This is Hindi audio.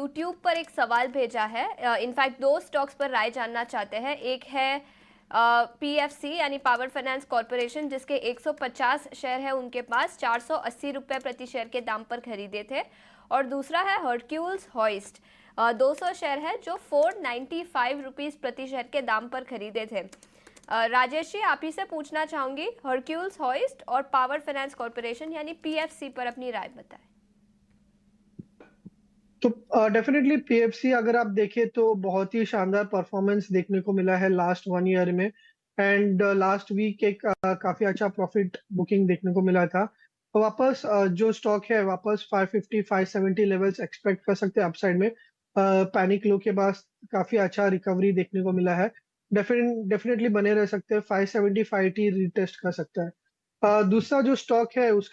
यूट्यूब पर एक सवाल भेजा है इनफैक्ट uh, दो स्टॉक्स पर राय जानना चाहते हैं एक है पी एफ सी यानी पावर फाइनेंस कॉरपोरेशन जिसके 150 शेयर है उनके पास अस्सी रुपये प्रति शेयर के दाम पर खरीदे थे और दूसरा है हर्क्यूल्स हॉइस्ट दो सौ शेयर है जो फाइव रुपीज प्रति शेयर के दाम पर खरीदे थे राजेश जी आप ही से पूछना चाहूँगी हर्क्यूल्स हॉइस्ट और पावर फाइनेंस कॉरपोरेशन यानी पी पर अपनी राय बताएं तो डेफिनेटली uh, पीएफसी अगर आप देखें तो बहुत ही शानदार परफॉर्मेंस देखने को मिला है लास्ट वन ईयर में एंड लास्ट वीक एक uh, काफी अच्छा प्रॉफिट बुकिंग देखने को मिला था वापस uh, जो स्टॉक है वापस 550 570 लेवल्स एक्सपेक्ट कर सकते हैं अपसाइड में पैनिक uh, लो के बाद काफी अच्छा रिकवरी देखने को मिला है डेफिनेटली बने रह सकते हैं फाइव सेवेंटी रिटेस्ट कर सकता है uh, दूसरा जो स्टॉक है उसका